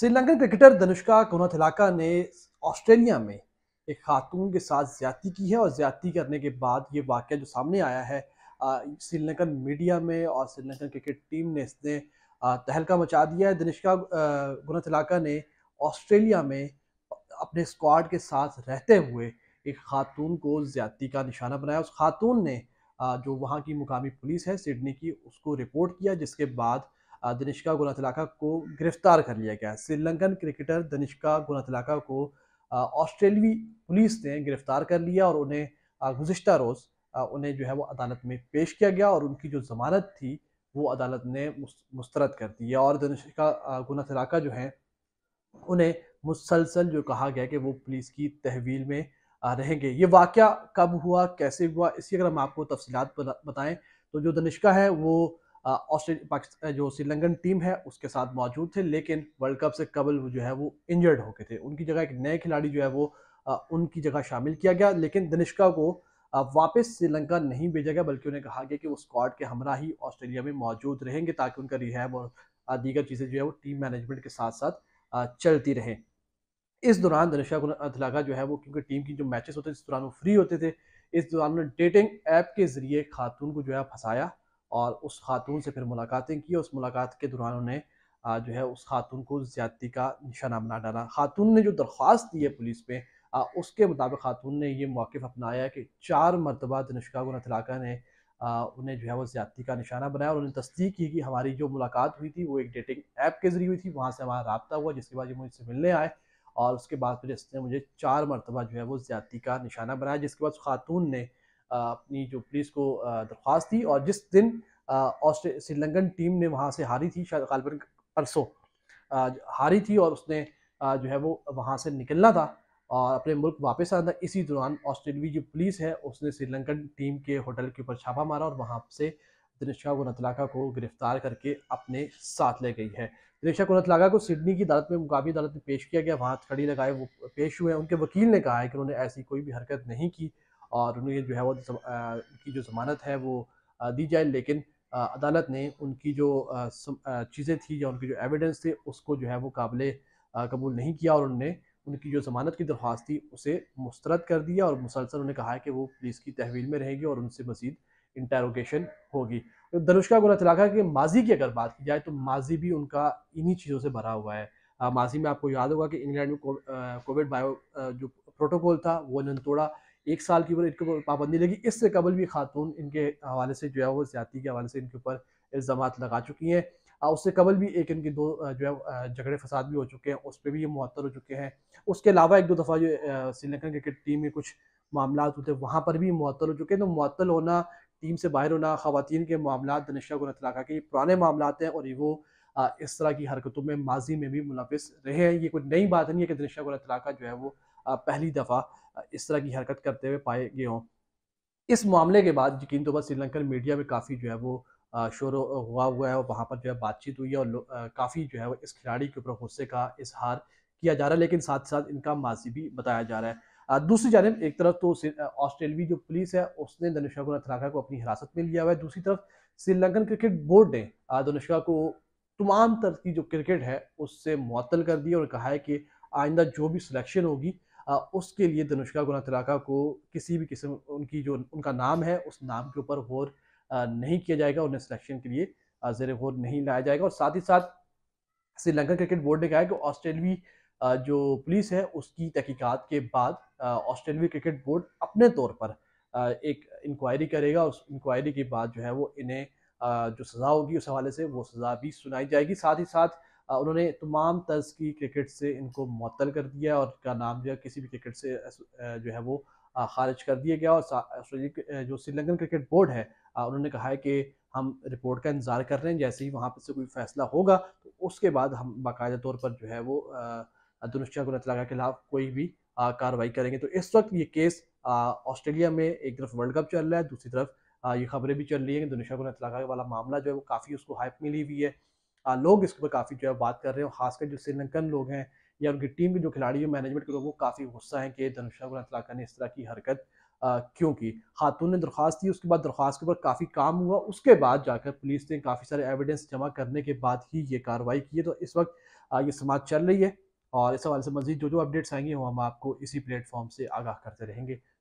Sri Lankan cricketer Dhanushka कोनाथिलाका ने Australia में एक खातून के साथ ज्यादती की है और ज्यादती करने के बाद ये वाक्य जो सामने आया है श्रीलंकन मीडिया में और श्रीलंकन क्रिकेट टीम ने इसने तहलका मचा दिया है धनुष्का गुनाथिलाका ने ऑस्ट्रेलिया में अपने स्क्वाड के साथ रहते हुए एक खातून को ज्यादती का निशाना बनाया उस खातून ने जो वहाँ की मुकामी पुलिस है सिडनी की उसको रिपोर्ट किया जिसके बाद दनिष्का गुनातलाका को गिरफ्तार कर लिया गया श्रीलंकन क्रिकेटर दनिष्का गुनातलाका को ऑस्ट्रेलवी पुलिस ने गिरफ्तार कर लिया और उन्हें गुजशत रोज़ उन्हें जो है वो अदालत में पेश किया गया और उनकी जो ज़मानत थी वो अदालत ने मुस्तरद कर दी है और दनिष्का गुना जो हैं उन्हें मुसलसल जो कहा गया कि वो पुलिस की तहवील में रहेंगे ये वाक़ कब हुआ कैसे हुआ इसकी अगर हम आपको तफसीत बताएँ तो जो दनिष्का है वो ऑस्ट्रेलिया जो श्रीलंकन टीम है उसके साथ मौजूद थे लेकिन वर्ल्ड कप से कबल जो है वो इंजर्ड हो गए थे उनकी जगह एक नए खिलाड़ी जो है वो उनकी जगह शामिल किया गया लेकिन दनिष्का को वापस श्रीलंका नहीं भेजा गया बल्कि उन्हें कहा गया कि वो स्क्वाड के हमरा ही ऑस्ट्रेलिया में मौजूद रहेंगे ताकि उनका रिहैब और दीगर चीज़ें जो है वो टीम मैनेजमेंट के साथ साथ चलती रहें इस दौरान को अथलाका जो है वो क्योंकि टीम की जो मैचेस होते थे इस दौरान वो फ्री होते थे इस दौरान उन्होंने डेटिंग ऐप के जरिए खातून को जो है फंसाया और उस खातून से फिर मुलाकातें की उस मुलाकात के दौरान उन्हें जो है उस खातून को ज्यादती का निशाना बना डाला खातून ने जो दरख्वास्त दी है पुलिस में उसके मुताबिक खातून ने ये मौक़ अपनाया कि चार मरतबा तनशका नथलाका ने उन्हें जो है वो ज्यादती का निशाना बनाया और उन्होंने तस्दीक की कि हमारी जो मुलाकात हुई थी वो एक डेटिंग ऐप के ज़रिए हुई थी वहाँ से हमारा रबता हुआ जिसके बाद ये मुझसे मिलने आए और उसके बाद फिर इसने मुझे चार मरतबा जो है वो ज्यादती का निशाना बनाया जिसके बाद खातून ने अपनी जो पुलिस को दरख्वास्त थी और जिस दिन श्रीलंकन टीम ने वहाँ से हारी थी शायद गालबन परसों हारी थी और उसने जो है वो वहाँ से निकलना था और अपने मुल्क वापस आना था इसी दौरान ऑस्ट्रेलिया जो पुलिस है उसने श्रीलंकन टीम के होटल के ऊपर छापा मारा और वहाँ से दिनेशा गुनतलाका को गिरफ्तार करके अपने साथ ले गई है दिनेशा गुनतलाका को सिडनी की अदालत में मुकाबली अदालत में पेश किया गया वहाँ खड़ी लगाए वो पेश हुए उनके वकील ने कहा है कि उन्होंने ऐसी कोई भी हरकत नहीं की और उन्हें जो है वो उनकी जो ज़मानत है वो दी जाए लेकिन अदालत ने उनकी जो चीज़ें थी या उनकी जो एविडेंस थे उसको जो है वो काबिल कबूल नहीं किया और उनने उनकी जो ज़मानत की दरख्वास्त थी उसे मुस्तरद कर दिया और मुसलसल उन्हें कहा है कि वो पुलिस की तहवील में रहेगी और उनसे मजीद इंटेरोगेशन होगी तो दरुशका गुना तलाका के माजी की अगर बात की जाए तो माजी भी उनका इन्हीं चीज़ों से भरा हुआ है माजी में आपको याद होगा कि इंग्लैंड में कोविड बायो जो प्रोटोकॉल था वो इन्होंने तोड़ा एक साल की उम्र इनके ऊपर पाबंदी लगी इससे कबल भी खातून इनके हवाले से जो है वो ज्यादा के हवाले से इनके ऊपर इल्ज़ाम लगा चुकी हैं उससे कबल भी एक इनकी दो जो है झगड़े फसाद भी हो चुके हैं उस पर भी ये मुअत्तर हो चुके हैं उसके अलावा एक दो दफ़ा जो श्रीलंकन क्रिकेट टीम में कुछ मामला होते हैं वहाँ पर भी मुअत्तर हो चुके हैं तो मुअत्तल होना टीम से बाहर होना खातन के मामला दनिशा को तलाका के ये पुराने मामला हैं और ये वो इस तरह की हरकतों में माजी में भी मुलविस रहे हैं ये कोई नई बात नहीं है कि दनिशा गुन तलाका जो है वो पहली दफ़ा इस तरह की हरकत करते हुए पाए गए हों इस मामले के बाद यकीन तो बस श्रीलंकन मीडिया में काफ़ी जो है वो शोर हुआ हुआ है और वहाँ पर जो है बातचीत हुई है और काफ़ी जो है वो इस खिलाड़ी के ऊपर गुस्से का इजहार किया जा रहा है लेकिन साथ साथ इनका माजी भी बताया जा रहा है दूसरी जानब एक तरफ तो ऑस्ट्रेलवी जो पुलिस है उसने धनुष्का को नथराका को अपनी हिरासत में लिया हुआ है दूसरी तरफ श्रीलंकन क्रिकेट बोर्ड ने धनुष्का को तमाम तरह की जो क्रिकेट है उससे मअतल कर दिया और कहा है कि आइंदा जो भी सिलेक्शन होगी उसके लिए धनुष्का गुना तिराका को किसी भी किस्म उनकी जो उनका नाम है उस नाम के ऊपर गौर नहीं किया जाएगा उन्हें सिलेक्शन के लिए जेर गौर नहीं लाया जाएगा और साथ ही साथ श्रीलंका क्रिकेट बोर्ड ने कहा है कि ऑस्ट्रेलवी जो पुलिस है उसकी तहकीकत के बाद ऑस्ट्रेलवी क्रिकेट बोर्ड अपने तौर पर एक इंक्वायरी करेगा उस इंक्वायरी के बाद जो है वो इन्हें जो सज़ा होगी उस हवाले से वो सज़ा भी सुनाई जाएगी साथ ही साथ उन्होंने तमाम तर्ज की क्रिकेट से इनको मअतल कर दिया और इनका नाम जो है किसी भी क्रिकेट से जो है वो खारिज कर दिया गया और जो श्रीलंकन क्रिकेट बोर्ड है उन्होंने कहा है कि हम रिपोर्ट का इंतज़ार कर रहे हैं जैसे ही वहाँ पर से कोई फैसला होगा तो उसके बाद हम बाकायदा तौर पर जो है वो दुरुस्तिया गुनतला के खिलाफ कोई भी कार्रवाई करेंगे तो इस वक्त ये केस ऑस्ट्रेलिया में एक तरफ वर्ल्ड कप चल रहा है दूसरी तरफ ये खबरें भी चल रही हैं कि दुनिशा गुनतला वाला मामला जो है वो काफ़ी उसको हाइप मिली हुई है लोग इसके ऊपर काफ़ी जो है बात कर रहे हैं खासकर जो श्रीलंकन लोग हैं या उनकी टीम के जो खिलाड़ी हैं मैनेजमेंट के लोग वो काफ़ी गुस्सा हैं कि धनुषा गुल तलाका ने इस तरह की हरकत क्योंकि क्यों की खातून ने दरख्वास्त दी उसके बाद दरख्वास्त के ऊपर काफ़ी काम हुआ उसके बाद जाकर पुलिस ने काफ़ी सारे एविडेंस जमा करने के बाद ही ये कार्रवाई की है तो इस वक्त ये समाज चल रही है और इस हवाले से मजीद जो जो अपडेट्स आएंगे वो हम आपको इसी प्लेटफॉर्म से आगाह करते रहेंगे